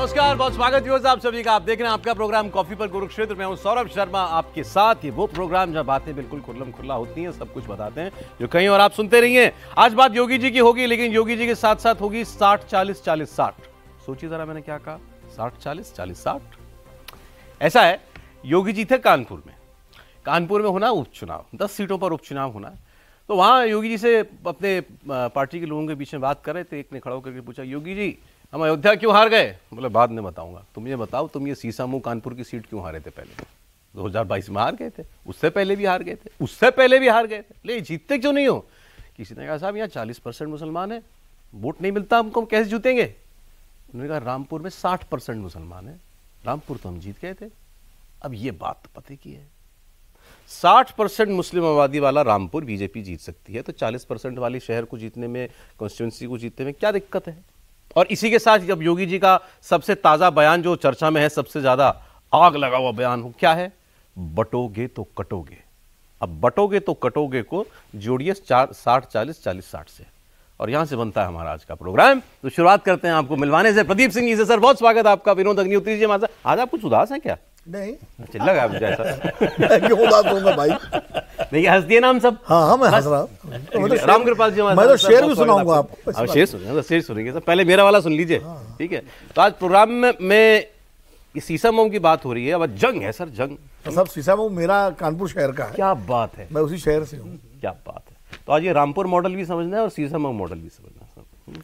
नमस्कार बहुत स्वागत व्यूज आप सभी का आप देख रहे हैं आपका प्रोग्राम कॉफी पर कुरुक्षेत्र में हूं सौरभ शर्मा आपके साथ ये वो प्रोग्राम जहाँ बातें बिल्कुल खुल्लम खुल्ला होती हैं सब कुछ बताते हैं जो कहीं और आप सुनते रहिए आज बात योगी जी की होगी लेकिन योगी जी के साथ साथ होगी साठ चालीस चालीस साठ सोचिए जरा मैंने क्या कहा साठ चालीस चालीस साठ ऐसा है योगी जी थे कानपुर में कानपुर में होना उपचुनाव दस सीटों पर उपचुनाव होना तो वहाँ योगी जी से अपने पार्टी के लोगों के बीच में बात कर रहे थे एक ने खड़ा होकर पूछा योगी जी हम अयोध्या क्यों हार गए बोले बाद में बताऊंगा तुम ये बताओ तुम ये सीसा मुंह कानपुर की सीट क्यों हारे थे पहले 2022 में हार गए थे उससे पहले भी हार गए थे उससे पहले भी हार गए थे ले जीतते क्यों नहीं हो किसी ने कहा साहब यहाँ चालीस परसेंट मुसलमान है वोट नहीं मिलता हमको हम कैसे जीतेंगे उन्होंने कहा रामपुर में साठ परसेंट मुसलमान है रामपुर तो हम जीत गए थे अब ये बात तो पते की है 60 परसेंट मुस्लिम आबादी वाला रामपुर बीजेपी जीत सकती है तो 40 परसेंट वाले शहर को जीतने में कॉन्स्टिट्यूंसी को जीतने में क्या दिक्कत है और इसी के साथ जब योगी जी का सबसे ताज़ा बयान जो चर्चा में है सबसे ज़्यादा आग लगा हुआ बयान हो क्या है बटोगे तो कटोगे अब बटोगे तो कटोगे को जोड़िए चार साठ चालीस चालीस साठ से और यहां से बनता है हमारा आज का प्रोग्राम तो शुरुआत करते हैं आपको मिलवाने से प्रदीप सिंह जी से सर बहुत स्वागत है आपका विनोद अग्निहोत्री जी हमारे आज आप कुछ उदास है क्या नहीं अच्छा लगा मुझे ऐसा उदास होगा भाई नहीं हंस दिए ना हम सब हाँ हाँ मैं हंस रहा हूँ मतलब राम कृपाल जी मैं तो शेर भी सुनाऊंगा आपको आप शेर सुनिए मतलब शेर सुनेंगे सर पहले मेरा वाला सुन लीजिए हाँ। ठीक है तो आज प्रोग्राम में मैं ये सीसा मोम की बात हो रही है अब जंग है सर जंग सब सीसा मोम मेरा कानपुर शहर का है क्या बात है मैं उसी शहर से हूँ क्या बात है तो आज ये रामपुर मॉडल भी समझना है और सीसा मोम मॉडल भी समझना है हम्म।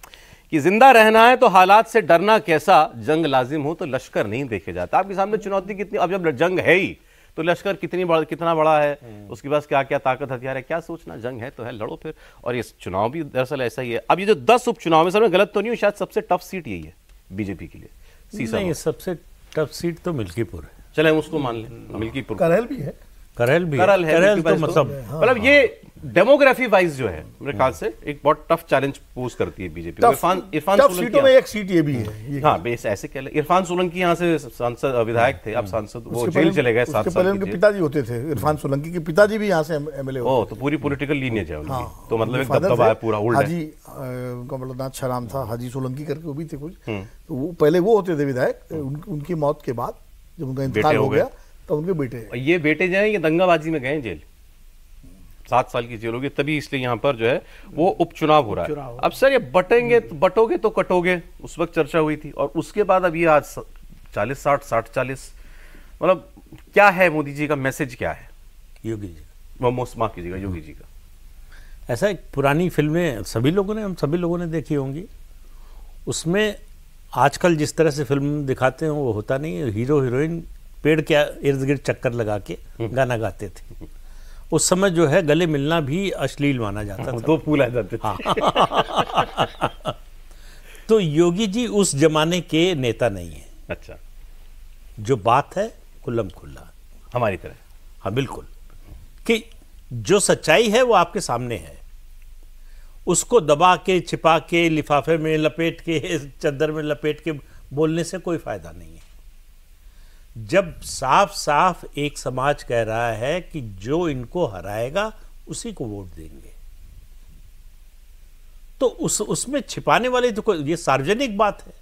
कि जिंदा रहना है तो हालात से डरना कैसा जंग लाजिम हो तो लश्कर नहीं देखे जाता आपके सामने चुनौती कितनी अब जब जंग है ही तो लश्कर कितनी बड़, कितना बड़ा है हम्म। उसके पास क्या क्या ताकत हथियार है क्या सोचना जंग है तो है लड़ो फिर और ये चुनाव भी दरअसल ऐसा ही है अब ये जो दस उपचुनाव है सर मैं गलत तो नहीं हूँ शायद सबसे टफ सीट यही है बीजेपी के लिए सीसा सबसे टफ सीट तो मिल्कीपुर है चले उसको मान लें हम्म। मिल्कीपुर करहल भी है करेल भी करल है है तो हाँ, मतलब मतलब ये डेमोग्राफी वाइज जो है मेरे ख्याल से एक बहुत टफ चैलेंज पोज करती है बीजेपी इरफान इरफान सीटों में एक सीट ये भी है ये हाँ बेस ऐसे कह इरफान सोलंकी यहाँ से सांसद विधायक थे अब हाँ। सांसद वो जेल चले गए सात साल उनके पिताजी होते थे इरफान सोलंकी के पिताजी भी यहाँ से एमएलए ओ तो पूरी पॉलिटिकल लीनियज है उनकी तो मतलब एक दबदबा है पूरा उल्टा हाजी कमलनाथ शराम था हाजी सोलंकी करके वो भी थे कुछ हम्म। तो वो पहले वो होते थे विधायक उनकी मौत के बाद जब उनका इंतकाल हो गया तो उनके बेटे ये बेटे जो ये दंगाबाजी में गए जेल सात साल की जेल होगी तभी इसलिए यहाँ पर जो है वो उपचुनाव हो रहा है अब सर ये बटेंगे बटोगे तो कटोगे उस वक्त चर्चा हुई थी और उसके बाद अब ये आज चालीस साठ साठ चालीस मतलब क्या है मोदी जी का मैसेज क्या है योगी जी का माफ कीजिएगा योगी जी का ऐसा एक पुरानी फिल्में सभी लोगों ने हम सभी लोगों ने देखी होंगी उसमें आजकल जिस तरह से फिल्म दिखाते हैं वो होता नहीं है हीरो हीरोइन पेड़ के इर्द गिर्द चक्कर लगा के हम्म। गाना गाते थे उस समय जो है गले मिलना भी अश्लील माना जाता हाँ, था दो फूल आ जाते थे हाँ। तो योगी जी उस जमाने के नेता नहीं है अच्छा जो बात है खुल्लम खुल्ला हमारी तरह हाँ बिल्कुल कि जो सच्चाई है वो आपके सामने है उसको दबा के छिपा के लिफाफे में लपेट के चद्दर में लपेट के बोलने से कोई फायदा नहीं जब साफ साफ एक समाज कह रहा है कि जो इनको हराएगा उसी को वोट देंगे तो उस उसमें छिपाने वाले तो कोई ये सार्वजनिक बात है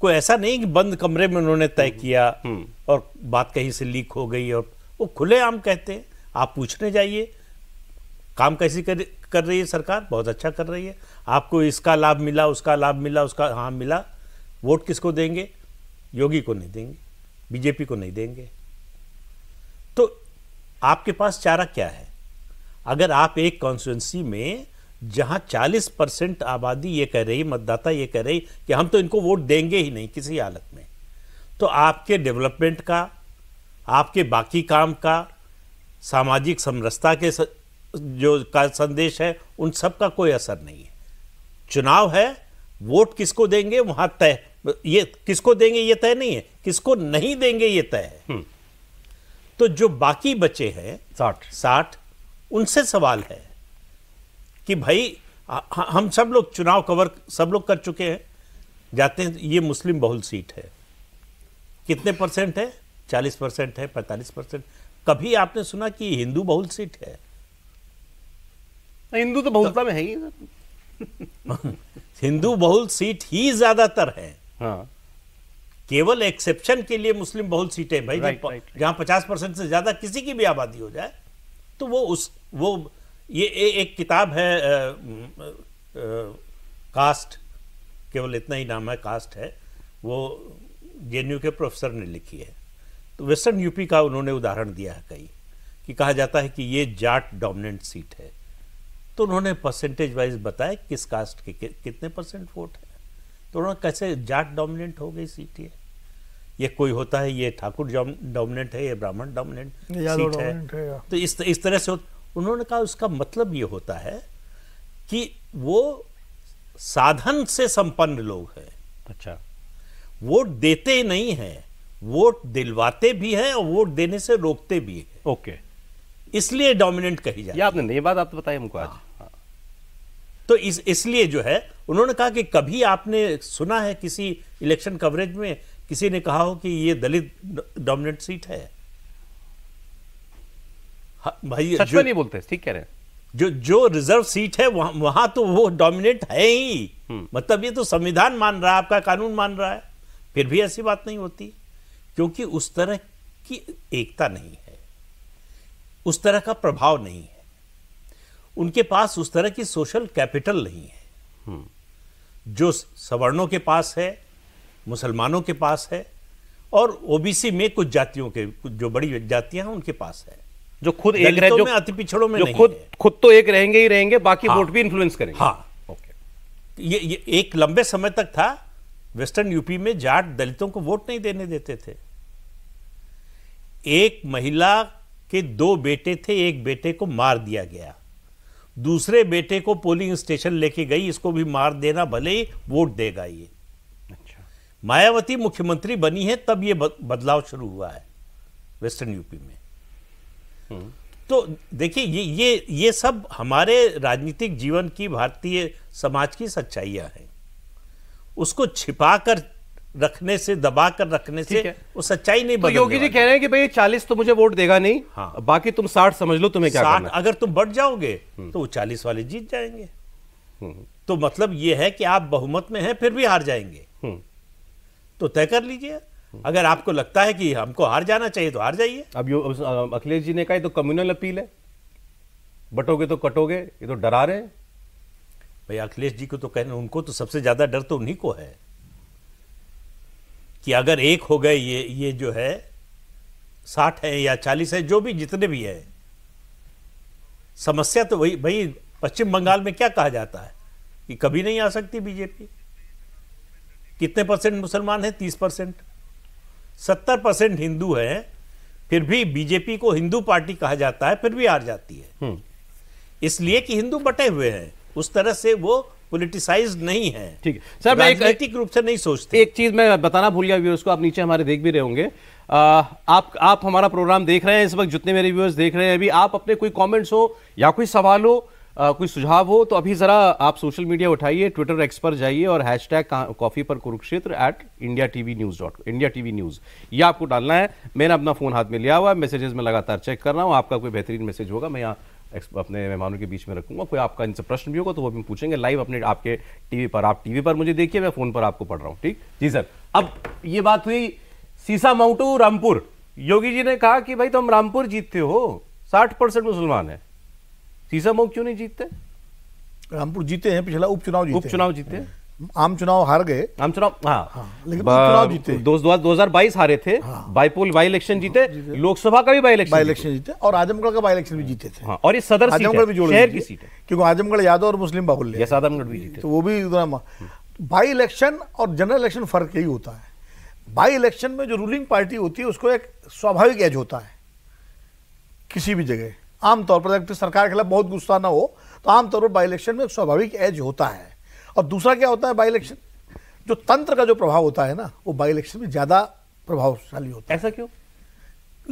कोई ऐसा नहीं कि बंद कमरे में उन्होंने तय हम्म, किया हम्म। और बात कहीं से लीक हो गई और वो खुलेआम कहते हैं आप पूछने जाइए काम कैसी कर, कर रही है सरकार बहुत अच्छा कर रही है आपको इसका लाभ मिला उसका लाभ मिला उसका हाँ मिला वोट किसको देंगे योगी को नहीं देंगे बीजेपी को नहीं देंगे तो आपके पास चारा क्या है अगर आप एक कॉन्स्टिटेंसी में जहां 40 परसेंट आबादी ये कह रही मतदाता ये कह रही कि हम तो इनको वोट देंगे ही नहीं किसी हालत में तो आपके डेवलपमेंट का आपके बाकी काम का सामाजिक समरसता के जो का संदेश है उन सब का कोई असर नहीं है चुनाव है वोट किसको देंगे वहां तय ये किसको देंगे ये तय नहीं है किसको नहीं देंगे ये तय है हम्म। तो जो बाकी बचे हैं साठ साठ उनसे सवाल है कि भाई हम सब लोग चुनाव कवर सब लोग कर चुके हैं जाते हैं ये मुस्लिम बहुल सीट है कितने परसेंट है चालीस परसेंट है पैंतालीस परसेंट कभी आपने सुना कि हिंदू बहुल सीट है हिंदू तो बहुलता तो, में है ही हिंदू बहुल सीट ही ज्यादातर है हाँ। केवल एक्सेप्शन के लिए मुस्लिम बहुल सीटें भाई right, right, right. जहां पचास परसेंट से ज्यादा किसी की भी आबादी हो जाए तो वो उस वो ये ए, एक किताब है आ, आ, कास्ट केवल इतना ही नाम है कास्ट है वो जे के प्रोफेसर ने लिखी है तो वेस्टर्न यूपी का उन्होंने उदाहरण दिया है कई कि कहा जाता है कि ये जाट डोमिनेंट सीट है तो उन्होंने परसेंटेज वाइज बताया किस कास्ट के कि, कितने परसेंट वोट है तो उन्होंने कैसे जाट डोमिनेंट हो गई सीट ये ये कोई होता है ये ठाकुर डोमिनेंट है ये ब्राह्मण डोमिनेंट सीट है, है तो इस इस तरह से उन्होंने कहा उसका मतलब ये होता है कि वो साधन से संपन्न लोग हैं अच्छा वोट देते नहीं हैं वोट दिलवाते भी हैं और वोट देने से रोकते भी हैं ओके इसलिए डोमिनेंट कही जाती आपने नई बात आप बताई हमको आज हाँ। तो इस इसलिए जो है उन्होंने कहा कि कभी आपने सुना है किसी इलेक्शन कवरेज में किसी ने कहा हो कि ये दलित डोमिनेंट सीट है हाँ, भाई सच में नहीं बोलते ठीक कह रहे हैं जो जो रिजर्व सीट है वहां वहां तो वो डोमिनेट है ही हम्म। मतलब ये तो संविधान मान रहा है आपका कानून मान रहा है फिर भी ऐसी बात नहीं होती क्योंकि उस तरह की एकता नहीं है उस तरह का प्रभाव नहीं है उनके पास उस तरह की सोशल कैपिटल नहीं है हम्म। जो सवर्णों के पास है मुसलमानों के पास है और ओबीसी में कुछ जातियों के जो बड़ी जातियां हैं उनके पास है जो खुद एक रहे जो अति पिछड़ों में जो खुद खुद तो एक रहेंगे ही रहेंगे बाकी हाँ, वोट भी इन्फ्लुएंस करेंगे हाँ ओके ये, ये एक लंबे समय तक था वेस्टर्न यूपी में जाट दलितों को वोट नहीं देने देते थे एक महिला के दो बेटे थे एक बेटे को मार दिया गया दूसरे बेटे को पोलिंग स्टेशन लेके गई इसको भी मार देना भले ही वोट देगा ये अच्छा मायावती मुख्यमंत्री बनी है तब ये बदलाव शुरू हुआ है वेस्टर्न यूपी में हम्म। तो देखिए ये ये ये सब हमारे राजनीतिक जीवन की भारतीय समाज की सच्चाइयां हैं उसको छिपाकर रखने से दबा कर रखने से वो सच्चाई नहीं तो योगी जी कह रहे हैं कि भाई चालीस तो मुझे वोट देगा नहीं हाँ बाकी तुम साठ समझ लो तुम्हें क्या करना अगर तुम बढ़ जाओगे हम्म। तो वो चालीस वाले जीत जाएंगे हम्म, हम्म। तो मतलब ये है कि आप बहुमत में हैं फिर भी हार जाएंगे तो तय कर लीजिए अगर आपको लगता है कि हमको हार जाना चाहिए तो हार जाइए अब अखिलेश जी ने कहा तो कम्युनल अपील है बटोगे तो कटोगे ये तो डरा रहे हैं भाई अखिलेश जी को तो कहने उनको तो सबसे ज्यादा डर तो उन्हीं को है कि अगर एक हो गए ये ये जो है साठ है या चालीस है जो भी जितने भी है समस्या तो वही भाई पश्चिम बंगाल में क्या कहा जाता है कि कभी नहीं आ सकती बीजेपी कितने परसेंट मुसलमान है तीस परसेंट सत्तर परसेंट हिंदू है फिर भी बीजेपी को हिंदू पार्टी कहा जाता है फिर भी हार जाती है हम्म। इसलिए कि हिंदू बटे हुए हैं उस तरह से वो पोलिटिसाइज नहीं है ठीक है सर मैं एक रूप से नहीं सोचते एक चीज मैं बताना भूल गया व्यूअर्स को आप नीचे हमारे देख भी रहे होंगे आप आप हमारा प्रोग्राम देख रहे हैं इस वक्त जितने मेरे व्यूअर्स देख रहे हैं अभी आप अपने कोई कमेंट्स हो या कोई सवाल हो आ, कोई सुझाव हो तो अभी ज़रा आप सोशल मीडिया उठाइए ट्विटर एक्स पर जाइए और हैश टैग कॉफ़ी पर Kurukshetra at India TV news dot India TV news ये आपको डालना है मैंने अपना फ़ोन हाथ में लिया हुआ है मैसेजेस में लगातार चेक कर रहा हूँ आपका कोई बेहतरीन मैसेज होगा मैं यहाँ अपने मेहमानों के बीच में रखूंगा कोई आपका इनसे प्रश्न भी होगा तो वो भी पूछेंगे लाइव अपने आपके टीवी पर आप टीवी पर मुझे देखिए मैं फोन पर आपको पढ़ रहा हूँ ठीक जी सर अब ये बात हुई सीसा माउटू रामपुर योगी जी ने कहा कि भाई तुम रामपुर जीतते हो साठ परसेंट मुसलमान है सीसा माउंट क्यों नहीं जीतते रामपुर जीते हैं पिछला उपचुनाव जीते उपचुनाव जीते हैं आम चुनाव हार गए आम चुनाव हाँ, हाँ लेकिन चुनाव जीते दो, हजार बाईस हारे थे हाँ, बाईपोल बाई इलेक्शन हाँ, जीते, जीते लोकसभा का भी बाई इलेक्शन बाई इलेक्शन जीते और आजमगढ़ का बाई इलेक्शन भी जीते थे हाँ, और ये सदर आजमगढ़ भी जोड़े शहर की सीट क्योंकि आजमगढ़ यादव और मुस्लिम बाहुल्य आजमगढ़ भी जीते तो वो भी बाई इलेक्शन और जनरल इलेक्शन फर्क यही होता है बाई इलेक्शन में जो रूलिंग पार्टी होती है उसको एक स्वाभाविक एज होता है किसी भी जगह आमतौर पर सरकार के खिलाफ बहुत गुस्सा ना हो तो आमतौर पर बाई इलेक्शन में स्वाभाविक एज होता है और दूसरा क्या होता है बाई इलेक्शन जो तंत्र का जो प्रभाव होता है ना वो बाई इलेक्शन में ज़्यादा प्रभावशाली होता है ऐसा क्यों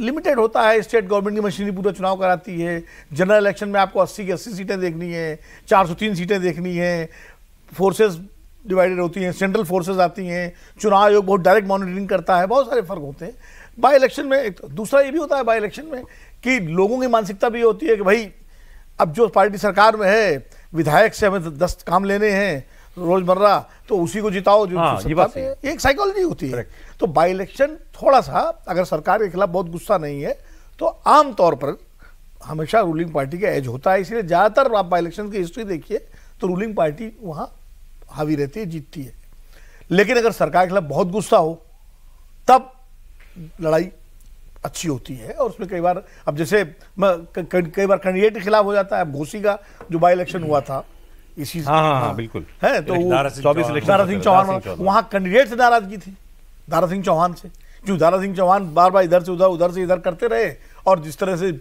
लिमिटेड होता है स्टेट गवर्नमेंट की मशीनरी पूरा चुनाव कराती है जनरल इलेक्शन में आपको 80 की 80 सीटें देखनी है 403 सीटें देखनी है फोर्सेस डिवाइडेड होती हैं सेंट्रल फोर्सेस आती हैं चुनाव आयोग बहुत डायरेक्ट मॉनिटरिंग करता है बहुत सारे फ़र्क होते हैं बाई इलेक्शन में एक तो दूसरा ये भी होता है बाई इलेक्शन में कि लोगों की मानसिकता भी होती है कि भाई अब जो पार्टी सरकार में है विधायक से हमें दस काम लेने हैं रोजमर्रा तो उसी को जिताओ जो हाँ, ये बात एक साइकोलॉजी होती है तो बाई इलेक्शन थोड़ा सा अगर सरकार के खिलाफ बहुत गुस्सा नहीं है तो आमतौर पर हमेशा रूलिंग पार्टी का एज होता है इसलिए ज़्यादातर आप बाई इलेक्शन की हिस्ट्री देखिए तो रूलिंग पार्टी वहाँ हावी रहती है जीतती है लेकिन अगर सरकार के खिलाफ बहुत गुस्सा हो तब लड़ाई अच्छी होती है और उसमें कई बार अब जैसे कई बार कैंडिडेट के खिलाफ हो जाता है घोसी का जो बाई इलेक्शन हुआ था इसी हाँ, हाँ, हाँ, हाँ, बिल्कुल है तो दारा सिंह चौहान वहाँ कैंडिडेट से नाराजगी थी दारा सिंह चौहान से क्यों दारा सिंह चौहान बार बार इधर से उधर उधर से इधर करते रहे और जिस तरह से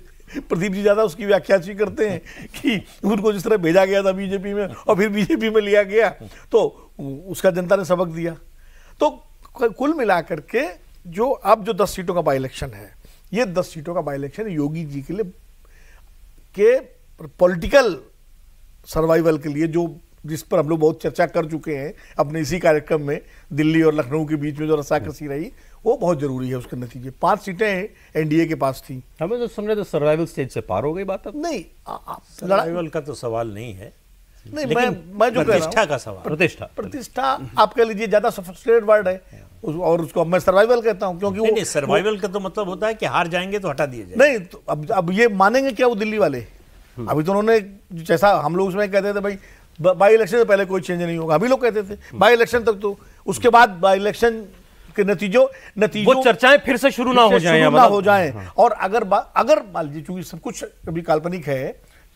प्रदीप जी ज्यादा उसकी व्याख्या अच्छी करते हैं कि उनको जिस तरह भेजा गया था बीजेपी में और फिर बीजेपी में लिया गया तो उसका जनता ने सबक दिया तो कुल मिलाकर के जो अब जो दस सीटों का बाई इलेक्शन है ये दस सीटों का बाई इलेक्शन योगी जी के लिए के पॉलिटिकल सर्वाइवल के लिए जो जिस पर हम लोग बहुत चर्चा कर चुके हैं अपने इसी कार्यक्रम में दिल्ली और लखनऊ के बीच में जो रसाकसी रही वो बहुत जरूरी है उसके नतीजे पांच सीटें एनडीए के पास थी हमें तो रहे तो सर्वाइवल स्टेज से पार हो गई बात अब नहीं सर्वाइवल का तो सवाल नहीं है नहीं मैं मैं जो प्रतिष्ठा का सवाल प्रतिष्ठा प्रतिष्ठा आप कह लीजिए ज्यादा वर्ड है उस, और उसको मैं सर्वाइवल कहता हूँ क्योंकि नहीं, नहीं सर्वाइवल का तो मतलब होता है कि हार जाएंगे तो हटा दिए जाए नहीं तो अब अब ये मानेंगे क्या वो दिल्ली वाले हम्म। अभी तो उन्होंने जैसा हम लोग उसमें कहते थे भाई बाई इलेक्शन से पहले कोई चेंज नहीं होगा अभी लोग कहते थे बाई हम्म। इलेक्शन तक तो उसके बाद बाई इलेक्शन के नतीजों नतीजों चर्चाएं फिर से शुरू ना हो जाए ना मतलब- हो जाए हाँ। और अगर अगर मान लीजिए चूंकि सब कुछ अभी काल्पनिक है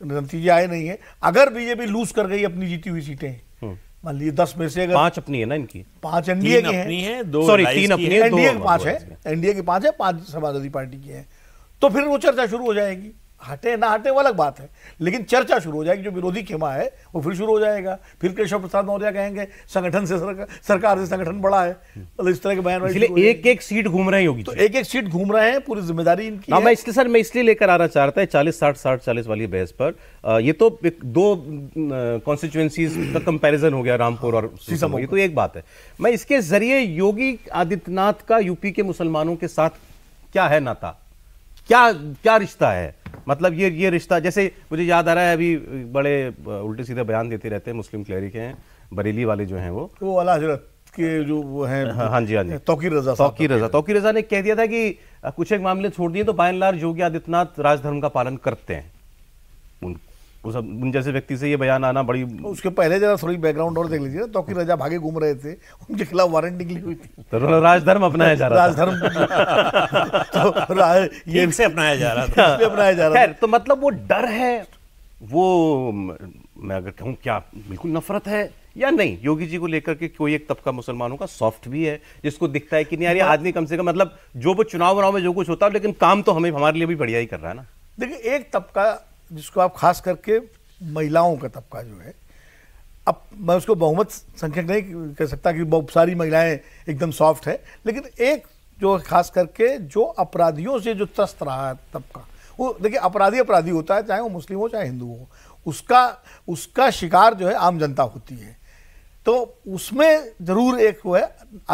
नतीजे आए नहीं है अगर बीजेपी लूज कर गई अपनी जीती हुई सीटें हम्म। मान लीजिए दस में से अगर पांच अपनी है ना इनकी पांच एनडीए की है, दो सॉरी तीन अपनी एनडीए के पांच है एनडीए के पांच है पांच समाजवादी पार्टी की है तो फिर वो चर्चा शुरू हो जाएगी हटे ना हटे वो अलग बात है लेकिन चर्चा शुरू हो जाएगी जो विरोधी खेमा है वो फिर शुरू हो जाएगा फिर केशव प्रसाद मौर्य कहेंगे संगठन से सरकार से संगठन बड़ा है मतलब इस तरह के बयान इसलिए एक एक सीट घूम रहे होगी तो एक एक सीट घूम रहे हैं पूरी जिम्मेदारी इनकी मैं इसलिए सर मैं इसलिए लेकर आना चाहता है चालीस साठ साठ चालीस वाली बहस पर ये तो दो कॉन्स्टिट्युएंसीज का कंपेरिजन हो गया रामपुर और सीसम ये तो एक बात है मैं इसके जरिए योगी आदित्यनाथ का यूपी के मुसलमानों के साथ क्या है नाता क्या क्या रिश्ता है मतलब ये ये रिश्ता जैसे मुझे याद आ रहा है अभी बड़े उल्टे सीधे बयान देते रहते हैं मुस्लिम क्लैरिक हैं बरेली वाले जो हैं वो वो अला हजरत के जो वो हैं हाँ, हाँ जी हाँ जी तो रजा तोकी रजा तोकी रजा ने कह दिया था कि कुछ एक मामले छोड़ दिए तो बाय योगी आदित्यनाथ राजधर्म का पालन करते हैं उस उन जैसे व्यक्ति से ये बयान आना बड़ी तो उसके पहले जरा थोड़ी बैकग्राउंड और देख लीजिए तो कि राजा भागे घूम रहे थे उनके खिलाफ वारंट निकली हुई थी तो राजधर्म अपनाया जा रहा राजधर्म तो राज ये से अपनाया जा रहा था इसमें अपनाया जा रहा तो मतलब वो डर है वो मैं अगर कहूँ क्या बिल्कुल नफरत है या नहीं योगी जी को लेकर के कोई एक तबका मुसलमानों का सॉफ्ट भी है जिसको दिखता है कि नहीं यार ये हाँ। आदमी कम से कम मतलब जो वो चुनाव वनाव में जो कुछ होता है लेकिन काम तो हमें हमारे लिए भी बढ़िया ही कर रहा है ना देखिए एक तबका जिसको आप खास करके महिलाओं का तबका जो है अब मैं उसको बहुमत संख्यक नहीं कह सकता कि बहुत सारी महिलाएं एकदम सॉफ्ट है लेकिन एक जो खास करके जो अपराधियों से जो त्रस्त रहा है तबका वो देखिए अपराधी अपराधी होता है चाहे वो मुस्लिम हो चाहे हिंदू हो उसका उसका शिकार जो है आम जनता होती है तो उसमें ज़रूर एक वो है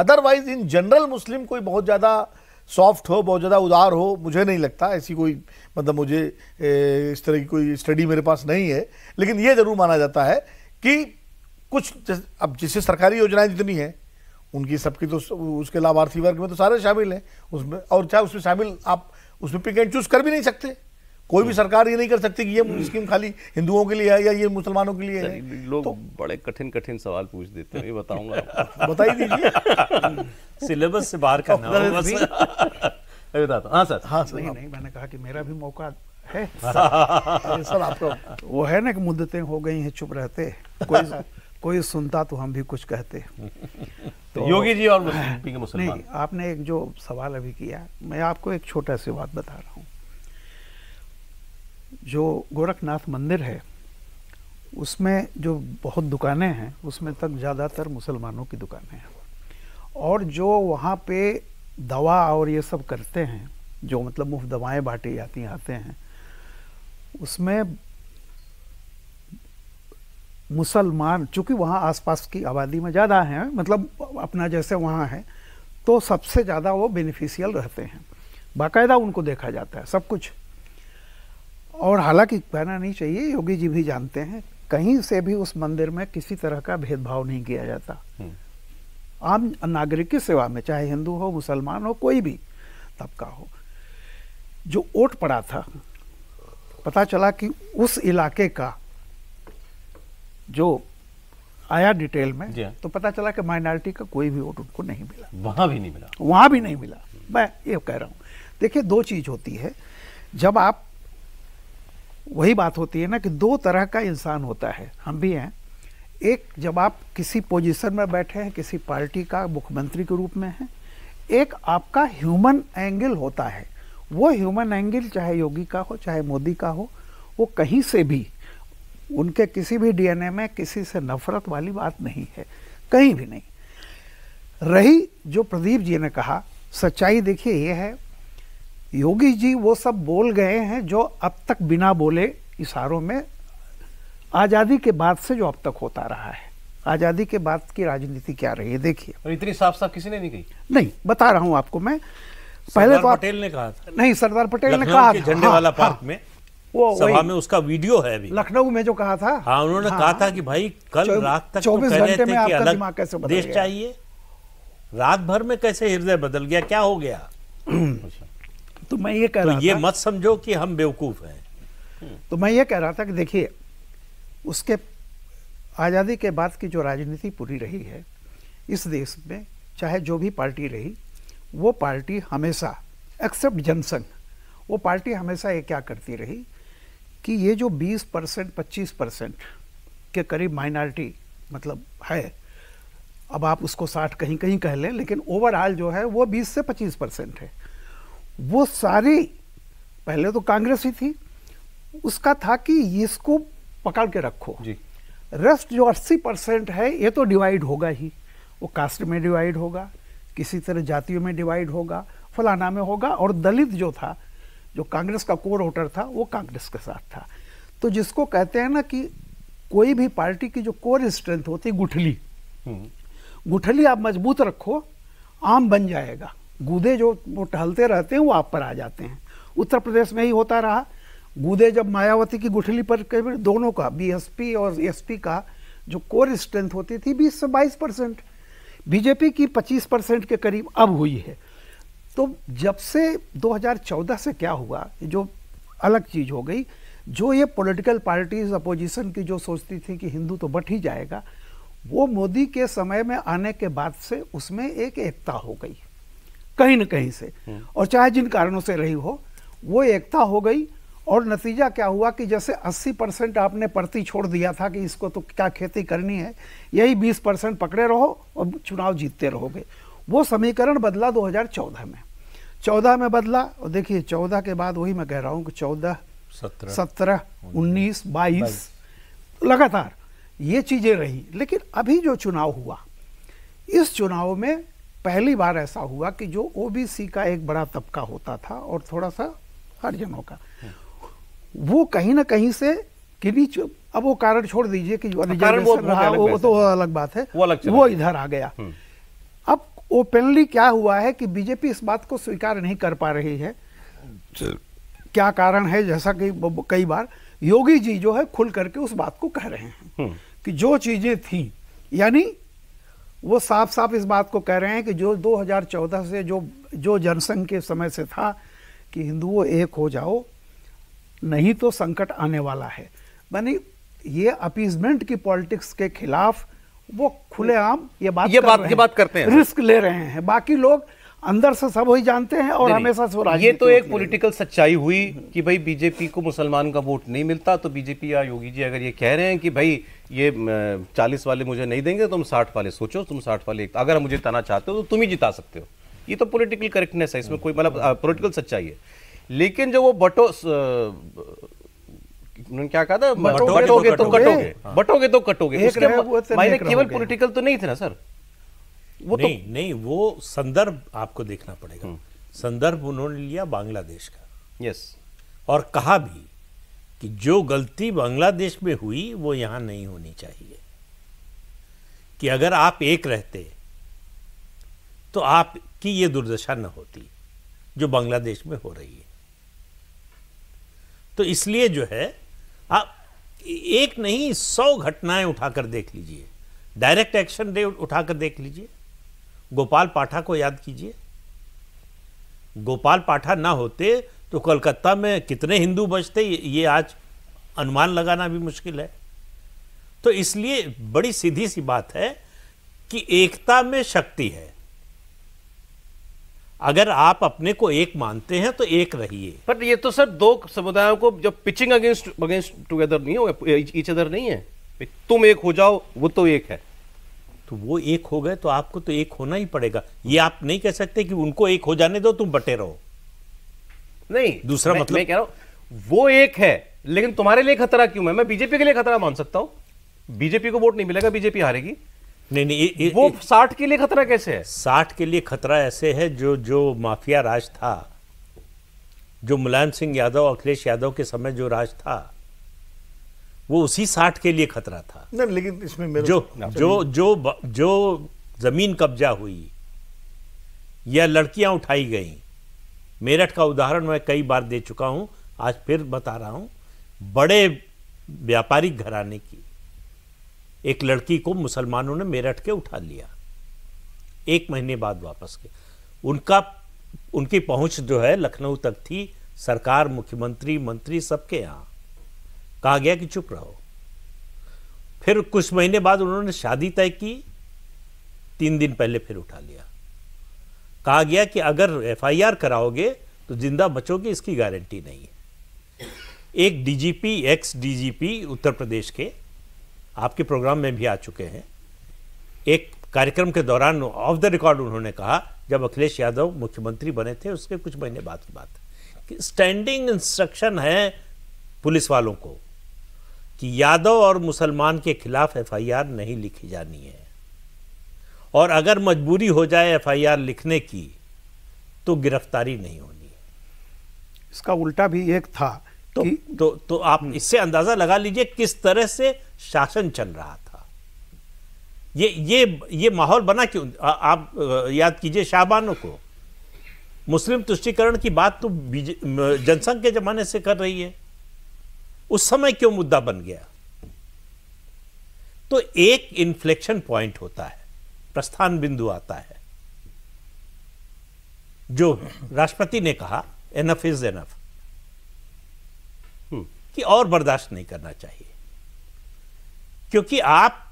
अदरवाइज इन जनरल मुस्लिम कोई बहुत ज़्यादा सॉफ्ट हो बहुत ज़्यादा उदार हो मुझे नहीं लगता ऐसी कोई मतलब मुझे इस तरह की कोई स्टडी मेरे पास नहीं है लेकिन ये ज़रूर माना जाता है कि कुछ जस, अब जिससे सरकारी योजनाएं जितनी हैं उनकी सबकी तो उसके लाभार्थी वर्ग में तो सारे शामिल हैं उसमें और चाहे उसमें शामिल आप उसमें पिक एंड चूज कर भी नहीं सकते कोई भी हम्म। सरकार ये नहीं कर सकती कि ये हम्म। स्कीम खाली हिंदुओं के लिए है या ये मुसलमानों के लिए है लोग तो, बड़े कठिन कठिन सवाल पूछ देते हैं ये बताऊंगा बताइए दीजिए सिलेबस से बाहर का हाँ सर हाँ सर नहीं नहीं मैंने कहा कि मेरा भी मौका है सर आपको वो है ना कि मुद्दतें हो गई हैं चुप रहते कोई कोई सुनता तो हम भी कुछ कहते तो योगी जी और मुस्लिम नहीं आपने एक जो सवाल अभी किया मैं आपको एक छोटा सी बात बता रहा हूँ जो गोरखनाथ मंदिर है उसमें जो बहुत दुकानें हैं उसमें तक ज़्यादातर मुसलमानों की दुकानें हैं और जो वहाँ पे दवा और ये सब करते हैं जो मतलब मुफ्त दवाएं बांटी जाती आते हैं उसमें मुसलमान चूँकि वहाँ आसपास की आबादी में ज़्यादा हैं मतलब अपना जैसे वहाँ है तो सबसे ज़्यादा वो बेनिफिशियल रहते हैं बाकायदा उनको देखा जाता है सब कुछ और हालांकि कहना नहीं चाहिए योगी जी भी जानते हैं कहीं से भी उस मंदिर में किसी तरह का भेदभाव नहीं किया जाता हम्म। आम नागरिक की सेवा में चाहे हिंदू हो मुसलमान हो कोई भी तबका हो जो वोट पड़ा था पता चला कि उस इलाके का जो आया डिटेल में हाँ। तो पता चला कि माइनॉरिटी का कोई भी वोट उनको नहीं मिला वहां भी नहीं मिला वहां भी नहीं मिला मैं ये कह रहा हूं देखिए दो चीज़ होती है जब आप वही बात होती है ना कि दो तरह का इंसान होता है हम भी हैं एक जब आप किसी पोजीशन में बैठे हैं किसी पार्टी का मुख्यमंत्री के रूप में हैं एक आपका ह्यूमन एंगल होता है वो ह्यूमन एंगल चाहे योगी का हो चाहे मोदी का हो वो कहीं से भी उनके किसी भी डीएनए में किसी से नफरत वाली बात नहीं है कहीं भी नहीं रही जो प्रदीप जी ने कहा सच्चाई देखिए ये है योगी जी वो सब बोल गए हैं जो अब तक बिना बोले इशारों में आज़ादी के बाद से जो अब तक होता रहा है आज़ादी के बाद की राजनीति क्या रही है देखिए इतनी साफ साफ किसी ने नहीं कही नहीं बता रहा हूं आपको मैं पहले तो पटेल ने कहा था नहीं सरदार पटेल ने कहा झंडे झंडे हाँ, वाला हाँ। पार्क हाँ, में वो सभा में उसका वीडियो है अभी लखनऊ में जो कहा था हाँ उन्होंने हाँ। कहा था कि भाई कल रात तक तो चौबीस घंटे में आपका दिमाग कैसे बदल देश चाहिए रात भर में कैसे हृदय बदल गया क्या हो गया अच्छा। तो मैं ये कह तो रहा ये था, मत समझो कि हम बेवकूफ़ हैं तो मैं ये कह रहा था कि देखिए उसके आज़ादी के बाद की जो राजनीति पूरी रही है इस देश में चाहे जो भी पार्टी रही वो पार्टी हमेशा एक्सेप्ट जनसंघ वो पार्टी हमेशा ये क्या करती रही कि ये जो 20 परसेंट पच्चीस परसेंट के करीब माइनॉरिटी मतलब है अब आप उसको साठ कहीं कहीं कह लें लेकिन ओवरऑल जो है वो 20 से 25 परसेंट है वो सारी पहले तो कांग्रेस ही थी उसका था कि इसको पकड़ के रखो जी रेस्ट जो अस्सी परसेंट है ये तो डिवाइड होगा ही वो कास्ट में डिवाइड होगा किसी तरह जातियों में डिवाइड होगा फलाना में होगा और दलित जो था जो कांग्रेस का कोर वोटर था वो कांग्रेस के साथ था तो जिसको कहते हैं ना कि कोई भी पार्टी की जो कोर स्ट्रेंथ होती है गुठली हम्म। गुठली आप मजबूत रखो आम बन जाएगा गूदे जो वो टहलते रहते हैं वो आप पर आ जाते हैं उत्तर प्रदेश में ही होता रहा गूदे जब मायावती की गुठली पर कभी दोनों का बीएसपी और एसपी का जो कोर स्ट्रेंथ होती थी बीस से बाईस परसेंट बीजेपी की पच्चीस परसेंट के करीब अब हुई है तो जब से 2014 से क्या हुआ जो अलग चीज़ हो गई जो ये पॉलिटिकल पार्टीज अपोजिशन की जो सोचती थी कि हिंदू तो बट ही जाएगा वो मोदी के समय में आने के बाद से उसमें एक एकता हो गई कहीं ना कहीं से हम्म। और चाहे जिन कारणों से रही हो वो एकता हो गई और नतीजा क्या हुआ कि जैसे 80 परसेंट आपने परती छोड़ दिया था कि इसको तो क्या खेती करनी है यही 20 परसेंट पकड़े रहो और चुनाव जीतते रहोगे वो समीकरण बदला 2014 में 14 में बदला और देखिए 14 के बाद वही मैं कह रहा हूँ कि 14 सत्रह 17 19 लगातार ये चीज़ें रही लेकिन अभी जो चुनाव हुआ इस चुनाव में पहली बार ऐसा हुआ कि जो ओबीसी का एक बड़ा तबका होता था और थोड़ा सा हरिजनों का वो कहीं ना कहीं से किन्हीं अब वो कारण छोड़ दीजिए कि कारण वो, वो, वो तो अलग बात है वो, अलग वो इधर आ गया हम्म। अब ओपनली क्या हुआ है कि बीजेपी इस बात को स्वीकार नहीं कर पा रही है क्या कारण है जैसा कि कई बार योगी जी जो है खुल करके उस बात को कह रहे हैं हम्म। कि जो चीजें थी यानी वो साफ साफ इस बात को कह रहे हैं कि जो 2014 से जो जो जनसंघ के समय से था कि हिंदुओं एक हो जाओ नहीं तो संकट आने वाला है यानी ये अपीजमेंट की पॉलिटिक्स के खिलाफ वो खुलेआम ये बात ये बात ये बात करते हैं रिस्क ले रहे हैं बाकी लोग अंदर से सब वही जानते हैं और हमेशा स्वराज ये तो एक पॉलिटिकल सच्चाई हुई कि भाई बीजेपी को मुसलमान का वोट नहीं मिलता तो बीजेपी या योगी जी अगर ये कह रहे हैं कि भाई ये चालीस वाले मुझे नहीं देंगे तो तुम साठ वाले सोचो तुम साठ वाले अगर मुझे जिताना चाहते हो तो तुम ही जिता सकते हो ये तो पॉलिटिकल करेक्टनेस है इसमें कोई मतलब पॉलिटिकल सच्चाई है लेकिन जो वो बटो उन्होंने क्या कहा था तो तो हाँ। बटोगे तो कटोगे बटोगे तो कटोगे केवल पॉलिटिकल तो नहीं थे ना सर वो तो- नहीं तो, नहीं वो संदर्भ आपको देखना पड़ेगा हम्म। संदर्भ उन्होंने लिया बांग्लादेश का यस और कहा भी कि जो गलती बांग्लादेश में हुई वो यहां नहीं होनी चाहिए कि अगर आप एक रहते तो आपकी ये दुर्दशा न होती जो बांग्लादेश में हो रही है तो इसलिए जो है आप एक नहीं सौ घटनाएं उठाकर देख लीजिए डायरेक्ट एक्शन डे उठाकर देख लीजिए गोपाल पाठा को याद कीजिए गोपाल पाठा ना होते तो कलकत्ता में कितने हिंदू बचते ये आज अनुमान लगाना भी मुश्किल है तो इसलिए बड़ी सीधी सी बात है कि एकता में शक्ति है अगर आप अपने को एक मानते हैं तो एक रहिए पर ये तो सर दो समुदायों को जब पिचिंग अगेंस्ट अगेंस्ट टुगेदर नहीं हो ईच अदर नहीं है तुम एक हो जाओ वो तो एक है तो वो एक हो गए तो आपको तो एक होना ही पड़ेगा ये आप नहीं कह सकते कि उनको एक हो जाने दो तुम बटे रहो नहीं दूसरा मैं, मतलब मैं कह रहा हूं वो एक है लेकिन तुम्हारे लिए खतरा क्यों है मैं बीजेपी के लिए खतरा मान सकता हूं बीजेपी को वोट नहीं मिलेगा बीजेपी हारेगी नहीं नहीं ए, ए, वो साठ के लिए खतरा कैसे है साठ के लिए खतरा ऐसे है जो जो माफिया राज था जो मुलायम सिंह यादव अखिलेश यादव के समय जो राज था वो उसी साठ के लिए खतरा था नहीं लेकिन इसमें मेरे जो जो जो जो जमीन कब्जा हुई या लड़कियां उठाई गई मेरठ का उदाहरण मैं कई बार दे चुका हूं आज फिर बता रहा हूं बड़े व्यापारिक घराने की एक लड़की को मुसलमानों ने मेरठ के उठा लिया एक महीने बाद वापस के उनका उनकी पहुंच जो है लखनऊ तक थी सरकार मुख्यमंत्री मंत्री सबके यहां कहा गया कि चुप रहो फिर कुछ महीने बाद उन्होंने शादी तय की तीन दिन पहले फिर उठा लिया कहा गया कि अगर एफआईआर कराओगे तो जिंदा बचोगे इसकी गारंटी नहीं है एक DGP ex DGP Uttar Pradesh के आपके प्रोग्राम में भी आ चुके हैं एक कार्यक्रम के दौरान ऑफ द रिकॉर्ड उन्होंने कहा जब अखिलेश यादव मुख्यमंत्री बने थे उसके कुछ महीने बाद की बात कि स्टैंडिंग इंस्ट्रक्शन है पुलिस वालों को कि यादव और मुसलमान के खिलाफ एफआईआर नहीं लिखी जानी है और अगर मजबूरी हो जाए एफआईआर लिखने की तो गिरफ्तारी नहीं होनी है इसका उल्टा भी एक था तो कि... तो, तो आप हम्म। इससे अंदाजा लगा लीजिए किस तरह से शासन चल रहा था ये ये ये माहौल बना क्यों आप याद कीजिए शाहबानों को मुस्लिम तुष्टिकरण की बात तो जनसंघ के जमाने से कर रही है उस समय क्यों मुद्दा बन गया तो एक इन्फ्लेक्शन पॉइंट होता है प्रस्थान बिंदु आता है जो राष्ट्रपति ने कहा एनफ इज एनफ कि और बर्दाश्त नहीं करना चाहिए क्योंकि आप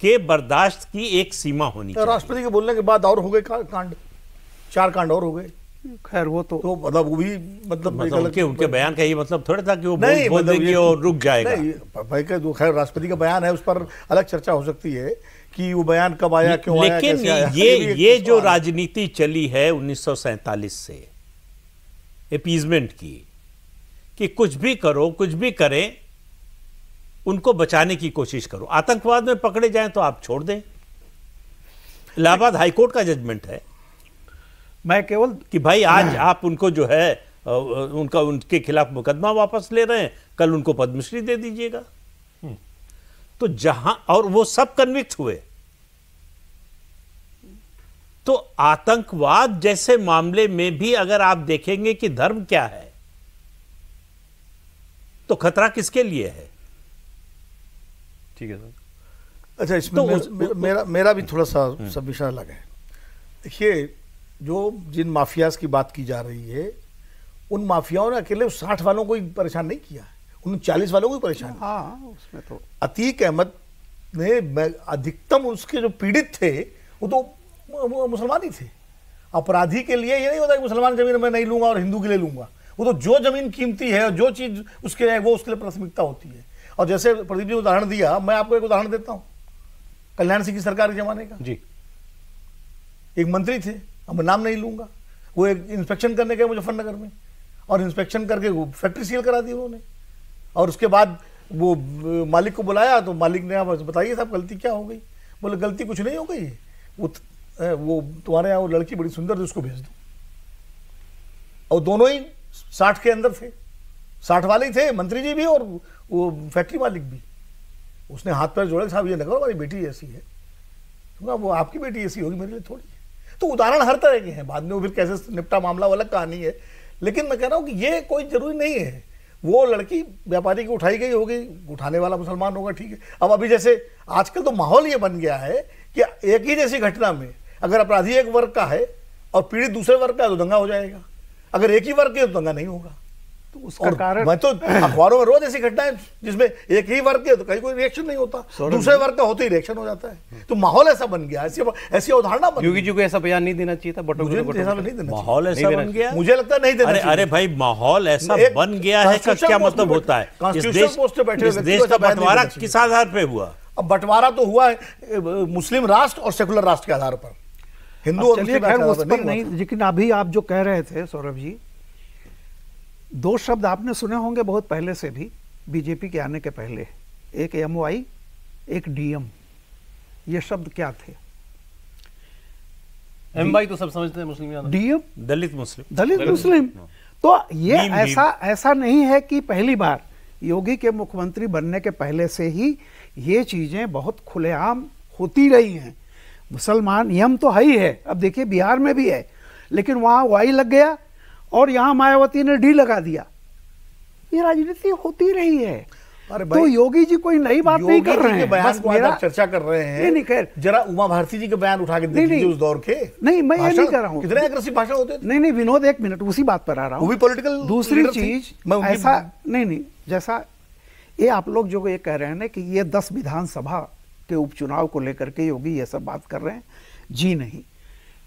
के बर्दाश्त की एक सीमा होनी तो चाहिए राष्ट्रपति के बोलने के बाद और हो गए कांड चार कांड और हो गए खैर वो तो तो मतलब वो भी मतलब, मतलब उनके उनके बयान का ये मतलब थोड़ा था कि वो नहीं, बोल, मतलब बोल और रुक जाएगा नहीं जो खैर राष्ट्रपति का बयान है उस पर अलग चर्चा हो सकती है कि वो बयान कब आया क्यों आया लेकिन आया, ये ये जो राजनीति चली है उन्नीस से अपीजमेंट की कि कुछ भी करो कुछ भी करें उनको बचाने की कोशिश करो आतंकवाद में पकड़े जाए तो आप छोड़ दें इलाहाबाद हाईकोर्ट का जजमेंट है मैं केवल कि भाई आज हाँ। आप उनको जो है उनका उनके खिलाफ मुकदमा वापस ले रहे हैं कल उनको पद्मश्री दे दीजिएगा हम्म। तो जहां और वो सब कन्विक्ट हुए तो आतंकवाद जैसे मामले में भी अगर आप देखेंगे कि धर्म क्या है तो खतरा किसके लिए है ठीक है सर अच्छा इसमें तो मेरा, मेरा मेरा भी थोड़ा सा हम्म। सब विषय अलग है देखिए जो जिन माफियाज की बात की जा रही है उन माफियाओं ने अकेले साठ वालों को ही परेशान नहीं किया उन चालीस वालों को ही परेशान हाँ उसमें तो अतीक अहमद ने अधिकतम उसके जो पीड़ित थे वो तो मुसलमान ही थे अपराधी के लिए ये नहीं होता कि मुसलमान जमीन मैं नहीं लूंगा और हिंदू के लिए लूंगा वो तो जो जमीन कीमती है और जो चीज़ उसके है वो उसके लिए प्राथमिकता होती है और जैसे प्रदीप जी उदाहरण दिया मैं आपको एक उदाहरण देता हूँ कल्याण सिंह की सरकार के जमाने का जी एक मंत्री थे अब मैं नाम नहीं लूँगा वो एक इंस्पेक्शन करने गए मुजफ्फरनगर में और इंस्पेक्शन करके वो फैक्ट्री सील करा दी उन्होंने और उसके बाद वो मालिक को बुलाया तो मालिक ने आप बताइए साहब गलती क्या हो गई बोले गलती कुछ नहीं हो गई है वो वो तुम्हारे यहाँ वो लड़की बड़ी सुंदर थी उसको भेज दो और दोनों ही साठ के अंदर थे साठ वाले थे मंत्री जी भी और वो फैक्ट्री मालिक भी उसने हाथ पैर जोड़े साहब ये न करो हमारी बेटी ऐसी है तो वो आपकी बेटी ऐसी होगी मेरे लिए थोड़ी तो उदाहरण हर तरह के हैं बाद में फिर कैसे निपटा मामला अलग कहानी है लेकिन मैं कह रहा हूँ कि ये कोई जरूरी नहीं है वो लड़की व्यापारी की उठाई गई होगी उठाने वाला मुसलमान होगा ठीक है अब अभी जैसे आजकल तो माहौल ये बन गया है कि एक ही जैसी घटना में अगर अपराधी एक वर्ग का है और पीड़ित दूसरे वर्ग का है तो दंगा हो जाएगा अगर एक ही वर्ग के तो दंगा नहीं होगा उसका कारण मैं तो अखबारों में रोज ऐसी घटनाएं जिसमें एक ही वर्ग के तो कहीं कोई रिएक्शन नहीं होता दूसरे वर्ग का होते ही रिएक्शन हो जाता है तो माहौल ऐसा बन गया ऐसी ऐसी अवधारणा योगी जी को ऐसा बयान नहीं देना चाहिए था नहीं देना माहौल ऐसा बन गया मुझे लगता नहीं देना अरे भाई माहौल ऐसा बन गया है क्या मतलब होता है देश का बंटवारा किस आधार पर हुआ अब बंटवारा तो हुआ है मुस्लिम राष्ट्र और सेकुलर राष्ट्र के आधार पर हिंदू और मुस्लिम नहीं लेकिन अभी आप जो कह रहे थे सौरभ जी दो शब्द आपने सुने होंगे बहुत पहले से भी बीजेपी के आने के पहले एक एम एक डीएम ये शब्द क्या थे एम तो सब समझते हैं मुस्लिम डीएम दलित मुस्लिम दलित, मुस्लिम तो ये दीम, ऐसा दीम। ऐसा नहीं है कि पहली बार योगी के मुख्यमंत्री बनने के पहले से ही ये चीजें बहुत खुलेआम होती रही हैं मुसलमान यम तो है ही है अब देखिए बिहार में भी है लेकिन वहां वाई लग गया और यहां मायावती ने डी लगा दिया ये राजनीति होती रही है अरे तो योगी जी कोई नई बात नहीं कर रहे हैं मेरा चर्चा कर रहे हैं नहीं नहीं जरा उमा भारती जी के बयान उठा के देख लीजिए उस दौर के नहीं मैं ये नहीं कर रहा हूँ कितने अग्रेसिव भाषा होते नहीं नहीं विनोद एक मिनट उसी बात पर आ रहा हूँ पॉलिटिकल दूसरी चीज ऐसा नहीं नहीं जैसा ये आप लोग जो ये कह रहे हैं ना कि ये दस विधानसभा के उपचुनाव को लेकर के योगी ये सब बात कर रहे हैं जी नहीं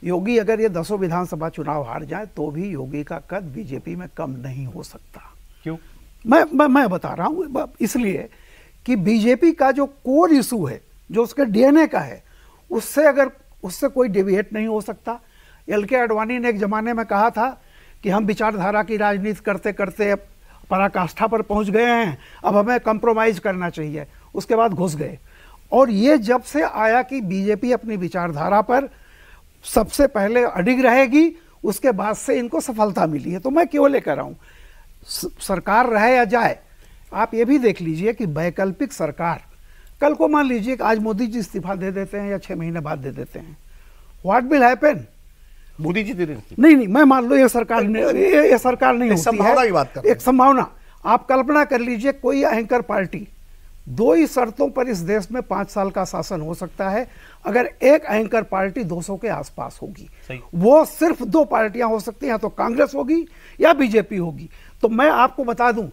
योगी अगर ये दसों विधानसभा चुनाव हार जाए तो भी योगी का कद बीजेपी में कम नहीं हो सकता क्यों मैं मैं, मैं बता रहा हूँ इसलिए कि बीजेपी का जो कोर इशू है जो उसके डीएनए का है उससे अगर उससे कोई डिविएट नहीं हो सकता एल के अडवाणी ने एक ज़माने में कहा था कि हम विचारधारा की राजनीति करते करते पराकाष्ठा पर पहुंच गए हैं अब हमें कंप्रोमाइज़ करना चाहिए उसके बाद घुस गए और ये जब से आया कि बीजेपी अपनी विचारधारा पर सबसे पहले अडिग रहेगी उसके बाद से इनको सफलता मिली है तो मैं क्यों लेकर आऊं सरकार रहे या जाए आप ये भी देख लीजिए कि वैकल्पिक सरकार कल को मान लीजिए कि आज मोदी जी इस्तीफा दे देते हैं या छह महीने बाद दे देते हैं what will happen Modi ji दे देते नहीं नहीं मैं मान लो ये सरकार ये, ये सरकार नहीं होती है की बात कर एक संभावना आप कल्पना कर लीजिए कोई एंकर पार्टी दो ही शर्तों पर इस देश में पांच साल का शासन हो सकता है अगर एक एंकर पार्टी 200 के आसपास होगी वो सिर्फ दो पार्टियां हो सकती हैं तो कांग्रेस होगी या बीजेपी होगी तो मैं आपको बता दूं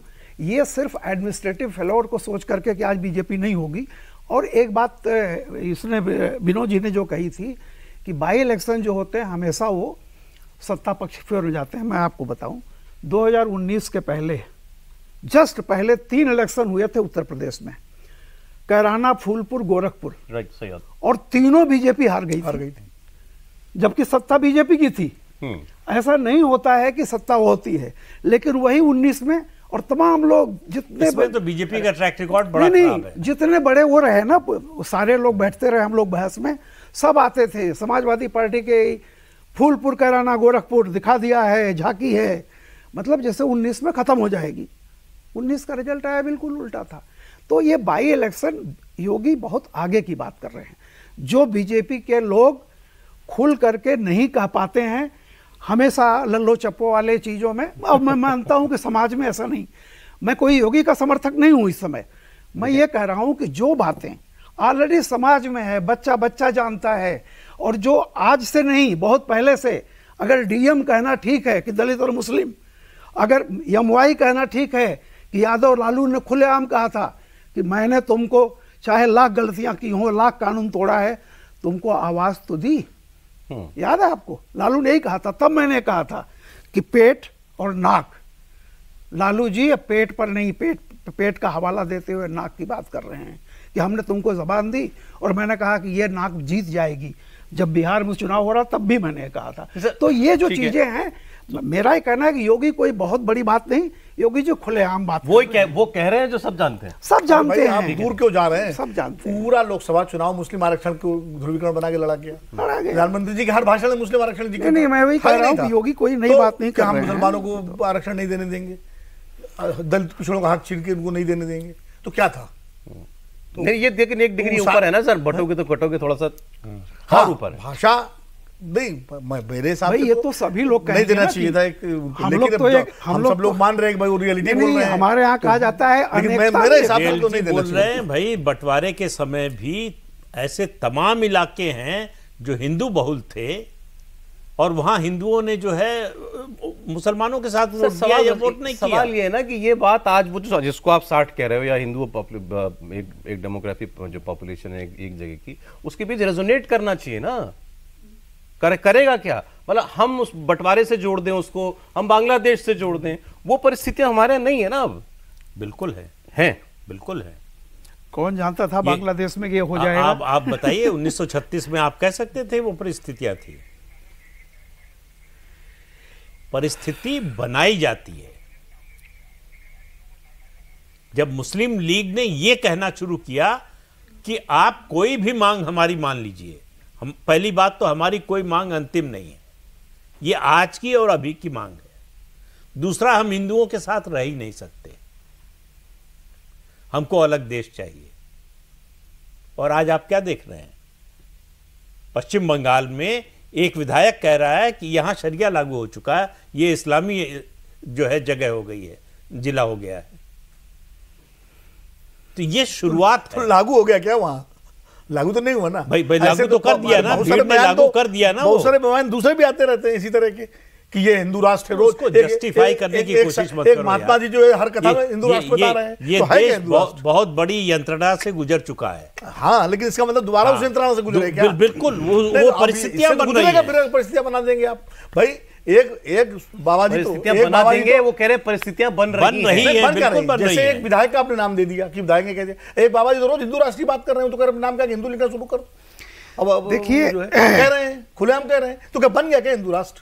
ये सिर्फ एडमिनिस्ट्रेटिव फेलोर को सोच करके कि आज बीजेपी नहीं होगी और एक बात इसने विनोद जी ने जो कही थी कि बाई इलेक्शन जो होते हैं हमेशा वो सत्ता पक्ष की हो जाते हैं मैं आपको बताऊं 2019 के पहले जस्ट पहले तीन इलेक्शन हुए थे उत्तर प्रदेश में कैराना फूलपुर गोरखपुर राइट सही और तीनों बीजेपी हार गई हार गई थी जबकि सत्ता बीजेपी की थी हम्म। ऐसा नहीं होता है कि सत्ता होती है लेकिन वही 19 में और तमाम लोग जितने ब... तो बीजेपी का ट्रैक रिकॉर्ड बड़ा नहीं, नहीं है। जितने बड़े वो रहे ना सारे लोग बैठते रहे हम लोग बहस में सब आते थे समाजवादी पार्टी के फूलपुर कैराना गोरखपुर दिखा दिया है झांकी है मतलब जैसे 19 में खत्म हो जाएगी उन्नीस का रिजल्ट आया बिल्कुल उल्टा था तो ये बाई इलेक्शन योगी बहुत आगे की बात कर रहे हैं जो बीजेपी के लोग खुल करके नहीं कह पाते हैं हमेशा लल्लो चप्पो वाले चीज़ों में अब मैं मानता हूँ कि समाज में ऐसा नहीं मैं कोई योगी का समर्थक नहीं हूँ इस समय मैं ये कह रहा हूँ कि जो बातें ऑलरेडी समाज में है बच्चा बच्चा जानता है और जो आज से नहीं बहुत पहले से अगर डीएम कहना ठीक है कि दलित और मुस्लिम अगर एम कहना ठीक है कि यादव लालू ने खुलेआम कहा था कि मैंने तुमको चाहे लाख गलतियां की हों लाख कानून तोड़ा है तुमको आवाज तो दी हम्म। याद है आपको लालू ने ही कहा था तब मैंने कहा था कि पेट और नाक लालू जी अब पेट पर नहीं पेट पेट का हवाला देते हुए नाक की बात कर रहे हैं कि हमने तुमको जबान दी और मैंने कहा कि ये नाक जीत जाएगी जब बिहार में चुनाव हो रहा तब भी मैंने कहा था अच्छा, तो ये जो चीजें हैं मेरा ये कहना है कि योगी कोई बहुत बड़ी बात नहीं योगी जो खुलेआम बात वो कह, वो कह रहे हैं जो सब जानते हैं सब जानते हैं आप दूर क्यों जा रहे हैं सब जानते हैं पूरा लोकसभा चुनाव मुस्लिम आरक्षण को ध्रुवीकरण बना के लड़ा गया लड़ा गया प्रधानमंत्री जी के हर भाषण में मुस्लिम आरक्षण जी नहीं मैं वही कह रहा हूँ योगी कोई नई तो बात नहीं हम मुसलमानों को आरक्षण नहीं देने देंगे दलित पिछड़ों का हक छीन के उनको नहीं देने देंगे तो क्या था नहीं ये देखिए एक तो डिग्री ऊपर है ना सर बटोगे तो कटोगे थोड़ा सा हाँ ऊपर भाषा नहीं मेरे हिसाब ये तो, तो, सभी लोग तो तो मान रहे हमारे यहाँ कहा जाता है भाई बंटवारे के समय भी ऐसे तमाम इलाके हैं जो हिंदू बहुल थे और वहाँ हिंदुओं ने जो है मुसलमानों के साथ वोट या वोट नहीं किया सवाल ये है ना कि ये बात आज वो जो जिसको आप साठ कह रहे हो या हिंदू एक एक डेमोग्राफिक जो पॉपुलेशन है एक, एक जगह की उसके बीच रेजोनेट करना चाहिए ना कर, करेगा क्या मतलब हम उस बंटवारे से जोड़ दें उसको हम बांग्लादेश से जोड़ दें वो परिस्थितियां हमारे नहीं है ना अब बिल्कुल है हैं बिल्कुल है कौन जानता था बांग्लादेश में ये हो जाएगा आप आप बताइए 1936 में आप कह सकते थे वो परिस्थितियां थी परिस्थिति बनाई जाती है जब मुस्लिम लीग ने यह कहना शुरू किया कि आप कोई भी मांग हमारी मान लीजिए हम पहली बात तो हमारी कोई मांग अंतिम नहीं है ये आज की और अभी की मांग है दूसरा हम हिंदुओं के साथ रह ही नहीं सकते हमको अलग देश चाहिए और आज आप क्या देख रहे हैं पश्चिम बंगाल में एक विधायक कह रहा है कि यहां शरिया लागू हो चुका है ये इस्लामी जो है जगह हो गई है जिला हो गया है तो ये शुरुआत तो लागू हो गया क्या वहां लागू तो नहीं हुआ ना भाई भाई तो तो लागू तो, कर दिया ना सारे लागू कर दिया ना बहुत सारे बयान दूसरे भी आते रहते हैं इसी तरह के कि ये हिंदू राष्ट्र है उसको जस्टिफाई करने की कोशिश मत करो महात्मा जी जो है हर कथा में हिंदू राष्ट्र बता रहे हैं ये तो देश बहुत बड़ी यंत्रणा से गुजर चुका है हाँ लेकिन इसका मतलब दोबारा हाँ। उस यंत्रणा से गुजरेगा बिल्कुल वो परिस्थितियां परिस्थितियां बना देंगे आप भाई एक एक बाबा जी तो एक बना देंगे तो, वो कह रहे परिस्थितियां बन रही बन रही है, बन कर रही बन जैसे रही एक विधायक का आपने नाम दे दिया कि विधायक कहते एक बाबा जी तो रोज हिंदू राष्ट्रीय बात कर रहे हो तो कह रहे नाम क्या हिंदू लिखना शुरू करो अब, देखिए कह रहे हैं खुलेआम कह रहे हैं तो क्या बन गया क्या हिंदू राष्ट्र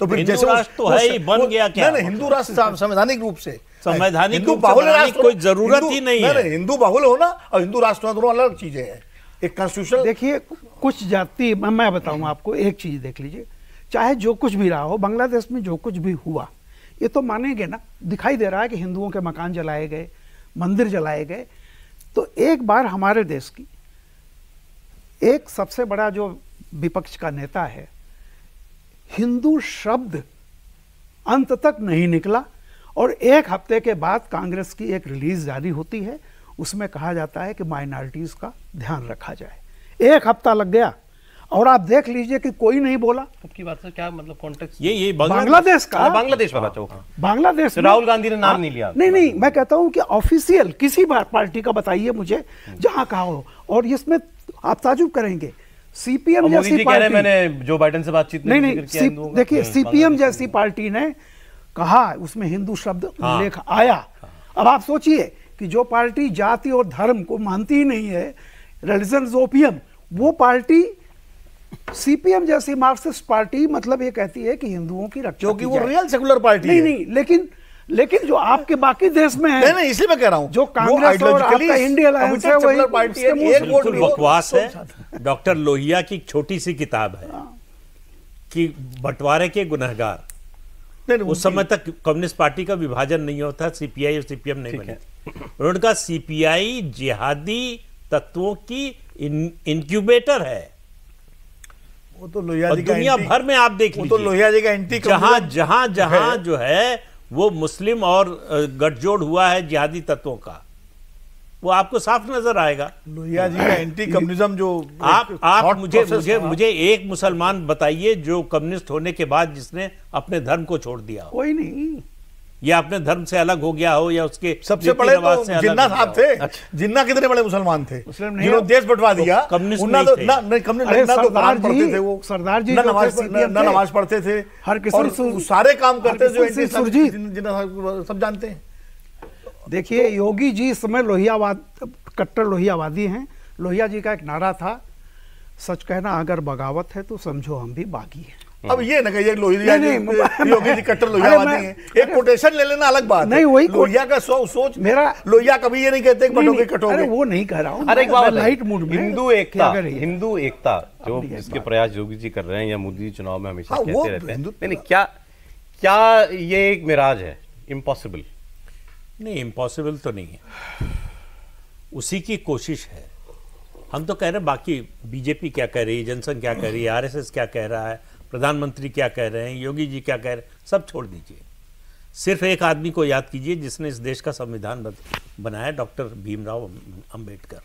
तो फिर जैसे राष्ट्र तो है ही बन गया क्या नहीं हिंदू राष्ट्र संवैधानिक रूप से संवैधानिक हिंदू बाहुल राष्ट्र कोई जरूरत ही नहीं है हिंदू बाहुल होना और हिंदू राष्ट्र होना दोनों अलग चीजें हैं एक कॉन्स्टिट्यूशन देखिए कुछ जाति मैं बताऊं आपको एक चीज देख लीजिए चाहे जो कुछ भी रहा हो बांग्लादेश में जो कुछ भी हुआ ये तो मानेंगे ना दिखाई दे रहा है कि हिंदुओं के मकान जलाए गए मंदिर जलाए गए तो एक बार हमारे देश की एक सबसे बड़ा जो विपक्ष का नेता है हिंदू शब्द अंत तक नहीं निकला और एक हफ्ते के बाद कांग्रेस की एक रिलीज जारी होती है उसमें कहा जाता है कि माइनॉरिटीज़ का ध्यान रखा जाए एक हफ्ता लग गया और आप देख लीजिए कि कोई नहीं बोला आपकी बात से क्या मतलब कॉन्टेक्स्ट ये ये बांग्लादेश का बांग्लादेश वाला चौक तो। हाँ। बांग्लादेश तो राहुल गांधी ने नाम नहीं हाँ। लिया नहीं नहीं मैं कहता हूँ कि ऑफिशियल किसी पार्टी का बताइए मुझे जहाँ कहा हो और इसमें आप ताजुब करेंगे सीपीएम जैसी पार्टी मैंने जो बाइडन से बातचीत नहीं नहीं देखिए सीपीएम तो जैसी पार्टी ने कहा उसमें हिंदू शब्द हाँ। उल्लेख आया अब आप सोचिए कि जो पार्टी जाति और धर्म को मानती ही नहीं है रिलीजन ओपियम वो पार्टी सीपीएम जैसी मार्क्सिस्ट पार्टी मतलब ये कहती है कि हिंदुओं की रक्षा क्योंकि वो रियल सेकुलर पार्टी नहीं नहीं लेकिन लेकिन जो आपके बाकी देश में है नहीं नहीं इसलिए मैं कह रहा हूँ जो कांग्रेस और आपका इंडिया अलायंस है वही पार्टी है एक वोट बकवास है डॉक्टर लोहिया की छोटी सी किताब है हाँ। कि बंटवारे के गुनहगार उस समय तक कम्युनिस्ट पार्टी का विभाजन नहीं होता सीपीआई और सीपीएम नहीं बने उन्होंने कहा सीपीआई जिहादी तत्वों की इन, इनक्यूबेटर है वो तो लोहिया जी दुनिया भर में आप देख तो लीजिए तो लोहिया जी का एंटी जहां जहां जहां जो है वो मुस्लिम और गठजोड़ हुआ है जिहादी तत्वों का वो आपको साफ नजर आएगा लोहिया जी का एंटी कम्युनिज्म जो आप आप मुझे मुझे मुझे एक मुसलमान बताइए जो कम्युनिस्ट होने के बाद जिसने अपने धर्म को छोड़ दिया कोई नहीं या अपने धर्म से अलग हो गया हो या उसके सबसे बड़े तो से जिन्ना साहब थे अच्छा। जिन्ना कितने बड़े मुसलमान थे जिन्होंने देश बंटवा दिया तो तो थे वो सरदार जी नमाज पढ़ते थे हर किसान सारे काम करते थे जिन्ना साहब सब जानते हैं देखिए तो- योगी जी इस समय लोहियावाद कट्टर लोहियावादी हैं लोहिया जी का एक नारा था सच कहना अगर बगावत है तो समझो हम भी बागी हैं हम्म। अब ये ना ये लोहिया योगी जी कट्टर लोहिया लोहियावादी हैं एक कोटेशन ले लेना अलग बात नहीं वही लोहिया का सोच सोच मेरा लोहिया कभी ये नहीं कहते बटोगे कटोगे वो नहीं कह रहा हूँ अरे एक बात लाइट मूड में हिंदू एकता हिंदू एकता जो इसके हाँ, प्रयास योगी जी कर रहे हैं या मोदी चुनाव में हमेशा हाँ, कहते रहते हैं क्या क्या ये एक मिराज है इम्पॉसिबल नहीं इम्पॉसिबल तो नहीं है उसी की कोशिश है हम तो कह रहे हैं बाकी बीजेपी क्या कह रही है जनसंघ क्या कह रही है आरएसएस क्या कह रहा है प्रधानमंत्री क्या कह रहे हैं योगी जी क्या कह रहे हैं सब छोड़ दीजिए सिर्फ एक आदमी को याद कीजिए जिसने इस देश का संविधान बनाया डॉक्टर भीमराव अंबेडकर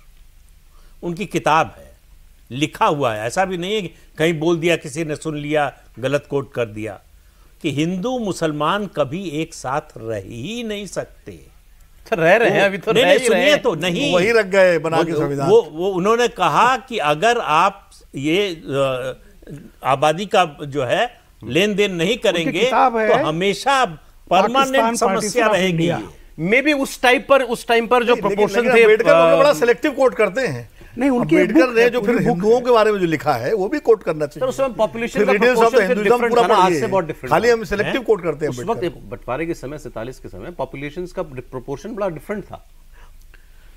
उनकी किताब है लिखा हुआ है ऐसा भी नहीं है कि कहीं बोल दिया किसी ने सुन लिया गलत कोट कर दिया कि हिंदू मुसलमान कभी एक साथ रह ही नहीं सकते अच्छा, रह रहे हैं अभी तो नहीं, नहीं सुनिए तो नहीं वही रख गए बना के संविधान वो वो उन्होंने कहा कि अगर आप ये आबादी का जो है लेन देन नहीं करेंगे तो हमेशा परमानेंट समस्या रहेगी मे भी उस टाइप पर उस टाइम पर जो प्रोपोर्शन थे तो बड़ा सिलेक्टिव कोट करते हैं नहीं उनके अम्बेडकर ने जो फिर हिंदुओं के बारे में जो लिखा है वो भी कोट करना चाहिए उसमें पॉपुलेशन पूरा आज से बहुत डिफरेंट खाली हम सिलेक्टिव कोट करते हैं उस वक्त बंटवारे के समय सैतालीस के समय पॉपुलेशन का प्रोपोर्शन बड़ा डिफरेंट था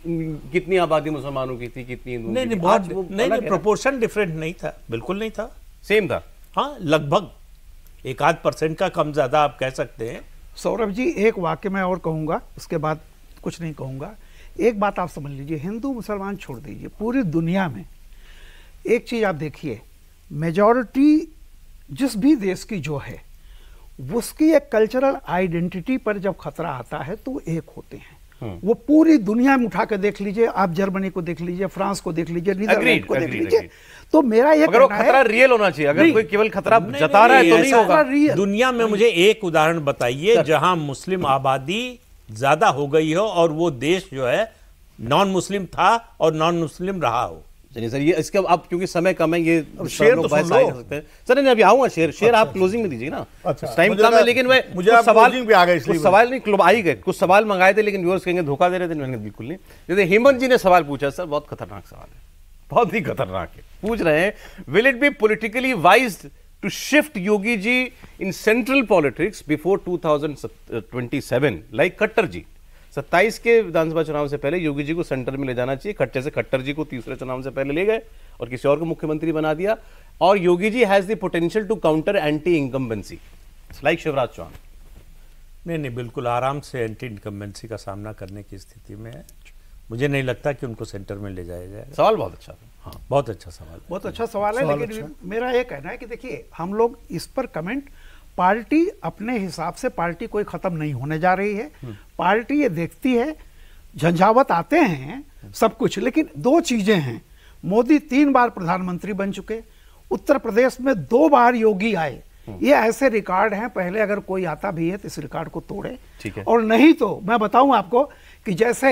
कितनी आबादी मुसलमानों की थी कितनी हिंदुओं नहीं नहीं बहुत नहीं नहीं प्रोपोर्शन डिफरेंट नहीं था बिल्कुल नहीं था सेम था हाँ लगभग एक आध परसेंट का कम ज़्यादा आप कह सकते हैं सौरभ जी एक वाक्य मैं और कहूंगा उसके बाद कुछ नहीं कहूंगा एक बात आप समझ लीजिए हिंदू मुसलमान छोड़ दीजिए पूरी दुनिया में एक चीज़ आप देखिए मेजोरिटी जिस भी देश की जो है उसकी एक कल्चरल आइडेंटिटी पर जब खतरा आता है तो एक होते हैं हाँ। वो पूरी दुनिया में उठा के देख लीजिए आप जर्मनी को देख लीजिए फ्रांस को देख लीजिए नीदरलैंड को देख लीजिए तो मेरा ये अगर खतरा रियल होना चाहिए अगर कोई केवल खतरा जता रहा है तो नहीं होगा दुनिया में मुझे एक उदाहरण बताइए जहां मुस्लिम आबादी ज्यादा हो गई हो और वो देश जो है नॉन मुस्लिम था और नॉन मुस्लिम रहा हो चलिए सर ये इसके आप क्योंकि समय कम है ये शेर तो सुन लो सर नहीं अभी आऊंगा शेर शेर आप क्लोजिंग अच्छा, में दीजिए ना अच्छा, टाइम कम है लेकिन मैं मुझे आप सवाल भी आ गए इसलिए सवाल नहीं क्लब आई गए कुछ सवाल मंगाए थे लेकिन व्यूअर्स कहेंगे धोखा दे रहे थे मैंने बिल्कुल नहीं जैसे हेमंत जी ने सवाल पूछा सर बहुत खतरनाक सवाल है बहुत ही खतरनाक है पूछ रहे हैं will it be politically wise to shift Yogi ji in central politics before to like कट्टर जी सत्ताईस के विधानसभा चुनाव से पहले योगी जी को सेंटर में ले जाना चाहिए खट्टे से खट्टर जी को तीसरे चुनाव से पहले ले गए और किसी और को मुख्यमंत्री बना दिया और Yogi ji has the potential to counter anti incumbency like Shivraj Chauhan नहीं नहीं बिल्कुल आराम से एंटी इनकम्बेंसी का सामना करने की स्थिति में है मुझे नहीं लगता कि उनको सेंटर में ले जाया जाए सवाल बहुत अच्छा था हाँ बहुत अच्छा सवाल बहुत अच्छा सवाल है लेकिन अच्छा मेरा ये कहना है कि देखिए हम लोग इस पर कमेंट पार्टी अपने हिसाब से पार्टी कोई ख़त्म नहीं होने जा रही है हम्म। पार्टी ये देखती है झंझावत आते हैं सब कुछ लेकिन दो चीज़ें हैं मोदी तीन बार प्रधानमंत्री बन चुके उत्तर प्रदेश में दो बार योगी आए हम्म। ये ऐसे रिकॉर्ड हैं पहले अगर कोई आता भी है तो इस रिकॉर्ड को तोड़े और नहीं तो मैं बताऊं आपको कि जैसे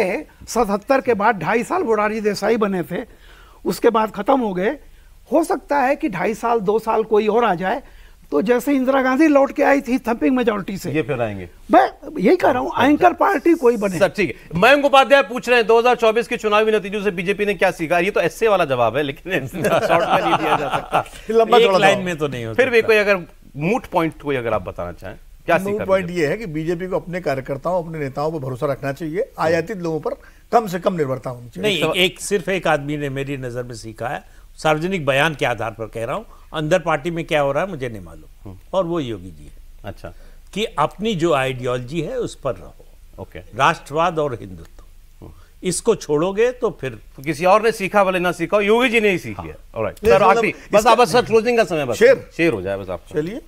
सतहत्तर के बाद ढाई साल बुरारी देसाई बने थे उसके बाद खत्म हो गए हो सकता है कि ढाई साल दो साल कोई और आ जाए तो जैसे इंदिरा गांधी लौट के आई थी थंपिंग मेजोरिटी से ये फिर आएंगे मैं यही कह रहा हूं एंकर हाँ पार्टी कोई बने सर ठीक है मयंक उपाध्याय पूछ रहे हैं 2024 के चुनावी नतीजों से बीजेपी ने क्या सीखा ये तो ऐसे वाला जवाब है लेकिन शॉर्ट में नहीं दिया जा सकता लाइन में तो नहीं फिर भी कोई अगर मूट पॉइंट कोई अगर आप बताना चाहें क्या पॉइंट ये है कि बीजेपी को अपने कार्यकर्ताओं अपने नेताओं पर भरोसा रखना चाहिए आयातित लोगों पर कम से कम निर्भरता होनी चाहिए नहीं एक सिर्फ एक आदमी ने मेरी नजर में सीखा है सार्वजनिक बयान के आधार पर कह रहा हूं अंदर पार्टी में क्या हो रहा है मुझे नहीं मालूम हम्म। और वो योगी जी है अच्छा कि अपनी जो आइडियोलॉजी है उस पर रहो ओके राष्ट्रवाद और हिंदुत्व हम्म। इसको छोड़ोगे तो फिर तो किसी और ने सीखा भले ना सीखा योगी जी ने ही सीखी हाँ। मतलब है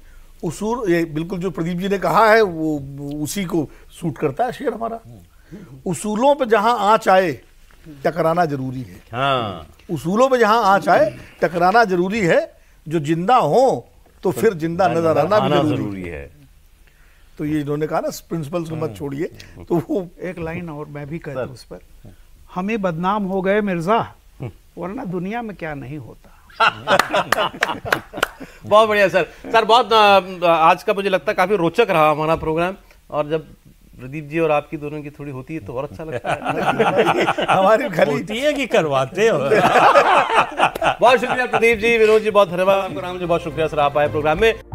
उसूर ये बिल्कुल जो प्रदीप जी ने कहा है वो उसी को सूट करता है शेर हमारा हम्म। उसूलों पे जहां आँच आए टकराना जरूरी है हाँ उसूलों में जहाँ आँच आए टकराना जरूरी है जो जिंदा हो तो फिर जिंदा नजर आना भी जरूरी है तो ये इन्होंने कहा ना प्रिंसिपल्स को मत हाँ। छोड़िए तो वो एक लाइन और मैं भी कह उस पर हमें बदनाम हो गए मिर्जा हम्म। वरना दुनिया में क्या नहीं होता बहुत बढ़िया सर सर बहुत आज का मुझे लगता है काफी रोचक रहा हमारा प्रोग्राम और जब प्रदीप जी और आपकी दोनों की थोड़ी होती है तो और अच्छा लगता है हमारी होती है कि करवाते हो बहुत शुक्रिया प्रदीप जी विनोद जी बहुत धन्यवाद आपका राम जी बहुत शुक्रिया सर आप आए प्रोग्राम में